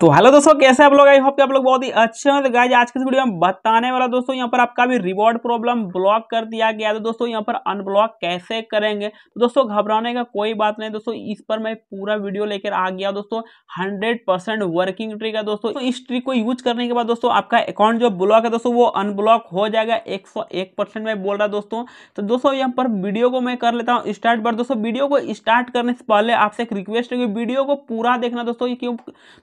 तो हेलो दोस्तों कैसे आप लोग आई होप कि आप लोग बहुत ही अच्छे हैं तो गाइज आज के इस वीडियो में बताने वाला दोस्तों यहाँ पर आपका भी रिवॉर्ड प्रॉब्लम ब्लॉक कर दिया गया तो दोस्तों यहाँ पर अनब्लॉक कैसे करेंगे तो दोस्तों घबराने का कोई बात नहीं दोस्तों इस पर मैं पूरा वीडियो लेकर आ गया दोस्तों हंड्रेड वर्किंग ट्रिक है दोस्तों तो इस ट्रिक को यूज करने के बाद दोस्तों आपका अकाउंट जो ब्लॉक है दोस्तों वो अनब्लॉक हो जाएगा एक सौ बोल रहा दोस्तों तो दोस्तों यहाँ पर वीडियो को मैं कर लेता हूँ स्टार्ट पर दोस्तों वीडियो को स्टार्ट करने से पहले आपसे एक रिक्वेस्ट है वीडियो को पूरा देखना दोस्तों क्यों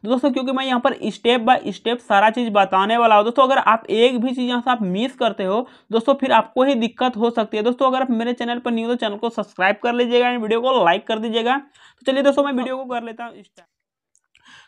दोस्तों क्योंकि क्योंकि मैं यहाँ पर स्टेप बाय स्टेप सारा चीज़ बताने वाला हूँ दोस्तों अगर आप एक भी चीज़ यहाँ से आप मिस करते हो दोस्तों फिर आपको ही दिक्कत हो सकती है दोस्तों अगर आप मेरे चैनल पर न्यूज़ चैनल तो को सब्सक्राइब कर लीजिएगा वीडियो को लाइक कर दीजिएगा तो चलिए दोस्तों मैं वीडियो को कर लेता हूँ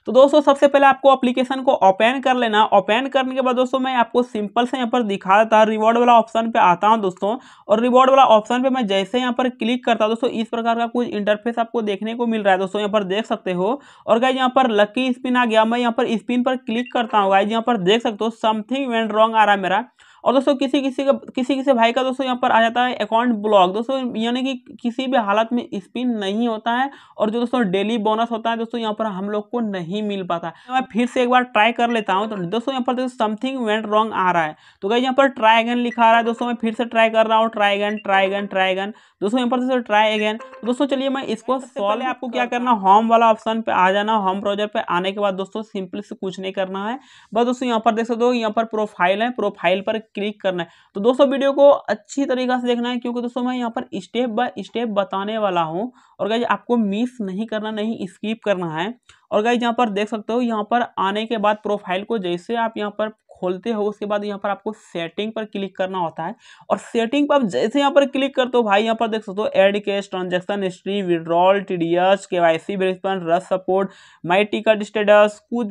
तो दोस्तों सबसे पहले आपको एप्लीकेशन को ओपन कर लेना ओपन करने के बाद दोस्तों मैं आपको सिंपल से यहाँ पर दिखा देता रिवॉर्ड वाला ऑप्शन पे आता हूँ दोस्तों और रिवॉर्ड वाला ऑप्शन पे मैं जैसे यहाँ पर क्लिक करता हूँ दोस्तों इस प्रकार का कुछ इंटरफेस आपको देखने को मिल रहा है दोस्तों यहाँ पर देख सकते हो और गाइज यहाँ पर लकी स्पिन आ गया मैं यहाँ पर स्पिन पर क्लिक करता हूँ गाइज यहाँ पर देख सकते हो समथिंग वेंट रॉन्ग आ रहा है मेरा और दोस्तों किसी किसी का किसी किसी भाई का दोस्तों यहाँ पर आ जाता है अकाउंट ब्लॉक दोस्तों यानी कि किसी भी हालत में स्पिन नहीं होता है और जो दोस्तों डेली बोनस होता है दोस्तों यहाँ पर हम लोग को नहीं मिल पाता तो मैं फिर से एक बार ट्राई कर लेता हूँ तो दोस्तों यहाँ पर दोस्तों समथिंग वेंट रॉन्ग आ रहा है तो कहीं यहाँ पर ट्राई अगेन लिखा आ रहा है दोस्तों मैं फिर से ट्राई कर रहा हूँ try again try again try again दोस्तों यहाँ पर दोस्तों ट्राई अगेन तो दोस्तों चलिए मैं इसको सॉल्व आपको क्या करना होम वाला ऑप्शन पर आ जाना होम ब्राउजर पर आने के बाद दोस्तों सिंपल से कुछ नहीं करना है बस दोस्तों यहाँ पर देख सकते हो यहाँ पर प्रोफाइल है प्रोफाइल पर क्लिक करना है तो दोस्तों वीडियो को अच्छी तरीके से देखना है क्योंकि दोस्तों मैं यहाँ पर स्टेप बाय स्टेप बताने वाला हूँ और गाइज आपको मिस नहीं करना नहीं स्कीप करना है और गाइज यहाँ पर देख सकते हो यहाँ पर आने के बाद प्रोफाइल को जैसे आप यहाँ पर खोलते हो उसके बाद यहाँ पर आपको सेटिंग पर क्लिक करना होता है और सेटिंग पर आप जैसे यहाँ पर क्लिक करते हो भाई यहाँ पर देख सकते हो add cash transaction history withdrawal T D S K Y C रस सपोर्ट माई टिकट स्टेटस कुछ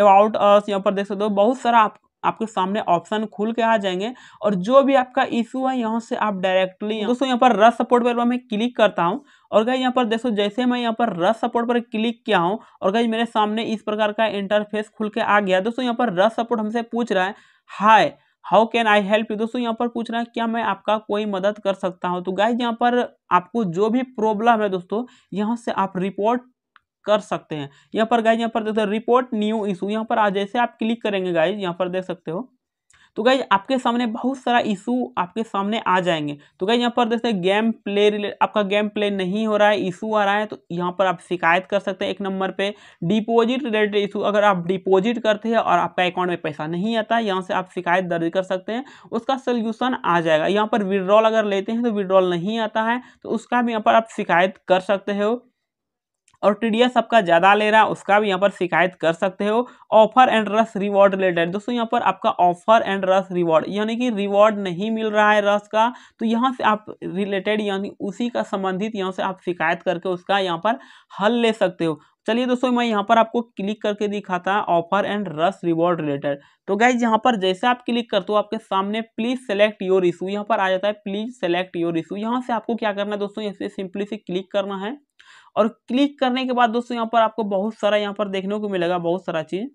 अबाउट अस यहाँ पर देख सकते हो बहुत सारा आप आपके सामने ऑप्शन खुल के आ जाएंगे और जो भी आपका इशू है यहाँ से आप डायरेक्टली दोस्तों यहाँ पर रस सपोर्ट पर मैं क्लिक करता हूँ और गई यहाँ पर देखो जैसे मैं यहाँ पर रस सपोर्ट पर क्लिक किया हूँ और गई मेरे सामने इस प्रकार का इंटरफेस खुल के आ गया दोस्तों यहाँ पर रस सपोर्ट हमसे पूछ रहा है hi how can I help you दोस्तों यहाँ पर पूछ रहा है क्या मैं आपका कोई मदद कर सकता हूँ तो गाइज यहाँ पर आपको जो भी प्रॉब्लम है दोस्तों यहाँ से आप रिपोर्ट कर सकते हैं यहाँ पर गाइज यहाँ पर देखते हो रिपोर्ट न्यू इशू यहाँ पर आज जैसे आप क्लिक करेंगे गाइज यहाँ पर देख सकते हो तो गाइज आपके सामने बहुत सारा इशू आपके सामने आ जाएंगे तो गाइज यहाँ पर हैं गेम प्ले रिले आपका गेम प्ले नहीं हो रहा है इशू आ रहा है तो यहाँ पर आप शिकायत कर सकते हैं एक नंबर पे डिपॉजिट रिलेटेड इशू अगर आप डिपॉजिट करते हैं और आपका अकाउंट में पैसा नहीं आता है यहाँ से आप शिकायत दर्ज कर सकते हैं उसका सोल्यूशन आ जाएगा यहाँ पर विड्रॉल अगर लेते हैं तो विड्रॉल नहीं आता है तो उसका भी यहाँ पर आप शिकायत कर सकते हो और टी आपका ज़्यादा ले रहा है उसका भी यहाँ पर शिकायत कर सकते हो ऑफर एंड रस रिवॉर्ड रिलेटेड दोस्तों यहाँ पर आपका ऑफर एंड रस रिवॉर्ड यानी कि रिवॉर्ड नहीं मिल रहा है रस का तो यहाँ से आप रिलेटेड यानी उसी का संबंधित यहाँ से आप शिकायत करके उसका यहाँ पर हल ले सकते हो चलिए दोस्तों मैं यहाँ पर आपको क्लिक करके दिखाता है ऑफर एंड रस रिवॉर्ड रिलेटेड तो गाइज यहाँ पर जैसे आप क्लिक करते हो आपके सामने प्लीज सेलेक्ट योर इशू यहाँ पर आ जाता है प्लीज सेलेक्ट योर इशू यहाँ से आपको क्या करना है दोस्तों यहाँ से सिंपली से क्लिक करना है और क्लिक करने के बाद दोस्तों यहाँ पर आपको बहुत सारा यहाँ पर देखने को मिलेगा बहुत सारा चीज़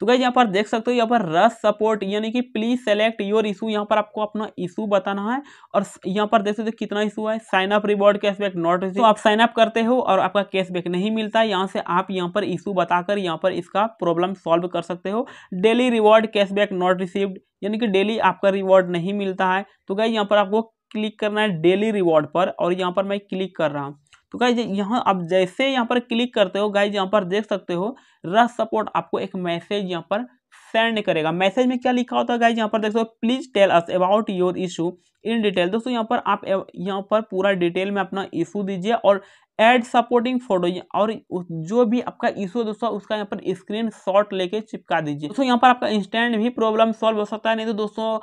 तो गई यहाँ पर देख सकते हो यहाँ पर रस सपोर्ट यानी कि प्लीज सेलेक्ट योर इशू यहाँ पर आपको अपना इशू बताना है और यहाँ पर देख सकते हो कितना इशू है sign up reward cashback not receive तो आप साइन अप करते हो और आपका कैशबैक नहीं मिलता है यहाँ से आप यहाँ पर इशू बताकर यहाँ पर इसका प्रॉब्लम सॉल्व कर सकते हो daily reward cashback not received यानी कि डेली आपका रिवॉर्ड नहीं मिलता है तो गई यहाँ पर आपको क्लिक करना है डेली रिवॉर्ड पर और यहाँ पर मैं क्लिक कर रहा हूँ तो गाइज यहाँ आप जैसे यहाँ पर क्लिक करते हो गाइज यहाँ पर देख सकते हो रस सपोर्ट आपको एक मैसेज यहाँ पर सेंड करेगा मैसेज में क्या लिखा होता है गाइज यहाँ पर देख सकते हो please tell us about your issue in detail दोस्तों यहाँ पर आप यहाँ पर पूरा डिटेल में अपना इशू दीजिए और एड सपोर्टिंग फोटो और जो भी आपका इशू दोस्तों उसका यहाँ पर स्क्रीन शॉट लेके चिपका दीजिए दोस्तों यहाँ पर आपका इंस्टेंट भी प्रॉब्लम सॉल्व हो सकता है नहीं तो दोस्तों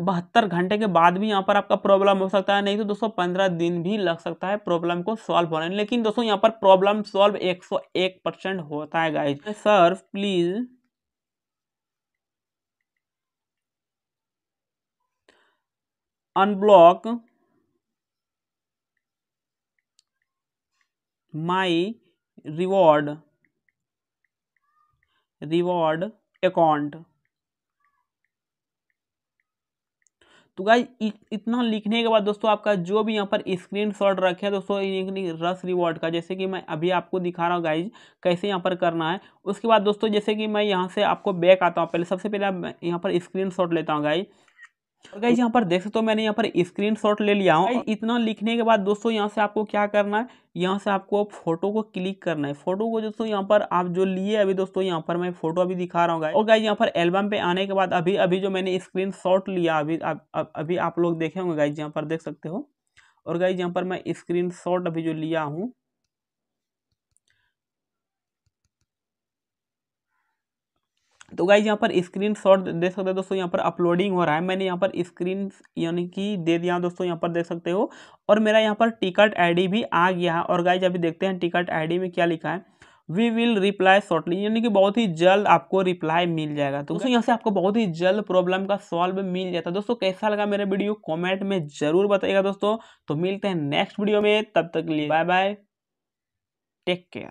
बहत्तर घंटे के बाद भी यहाँ पर आपका प्रॉब्लम हो सकता है नहीं तो दोस्तों पंद्रह दिन भी लग सकता है प्रॉब्लम को सॉल्व होने लेकिन दोस्तों यहाँ पर प्रॉब्लम सॉल्व एक सौ एक परसेंट होता है guys sir please unblock my reward reward account तो गाय इतना लिखने के बाद दोस्तों आपका जो भी यहाँ पर स्क्रीन शॉट रखे दोस्तों रस रिवॉर्ड का जैसे कि मैं अभी आपको दिखा रहा हूँ गाइज कैसे यहाँ पर करना है उसके बाद दोस्तों जैसे कि मैं यहाँ से आपको बैक आता हूँ पहले सबसे पहले यहाँ पर स्क्रीन शॉट लेता हूँ गाइज गाइज यहाँ पर देख सकते हो मैंने यहाँ पर स्क्रीन ले लिया हूँ इतना लिखने के बाद दोस्तों यहाँ से आपको क्या करना है यहाँ से आपको फोटो को क्लिक करना है फोटो को दोस्तों यहाँ पर आप जो लिए अभी दोस्तों यहाँ पर मैं फोटो अभी दिखा रहा हूँ और गाइज यहाँ पर एल्बम पे आने के बाद अभी अभी जो मैंने स्क्रीन लिया अभी अभी आप लोग देखे होंगे गाइज यहाँ पर देख सकते हो और गाइज यहाँ पर मैं स्क्रीन अभी जो लिया हूँ तो गाइज यहाँ पर स्क्रीन शॉट देख सकते हो दोस्तों यहाँ पर अपलोडिंग हो रहा है मैंने यहाँ पर स्क्रीन यानी कि दे दिया दोस्तों यहाँ पर देख सकते हो और मेरा यहाँ पर टिकट आईडी भी आ गया है और गाइज अभी देखते हैं टिकट आईडी में क्या लिखा है वी विल रिप्लाई शॉर्टली यानी कि बहुत ही जल्द आपको रिप्लाई मिल जाएगा तो दोस्तों यहाँ से आपको बहुत ही जल्द प्रॉब्लम का सॉल्व मिल जाता है दोस्तों कैसा लगा मेरा वीडियो कॉमेंट में जरूर बताइएगा दोस्तों तो मिलते हैं नेक्स्ट वीडियो में तब तक लिए बाय बाय टेक केयर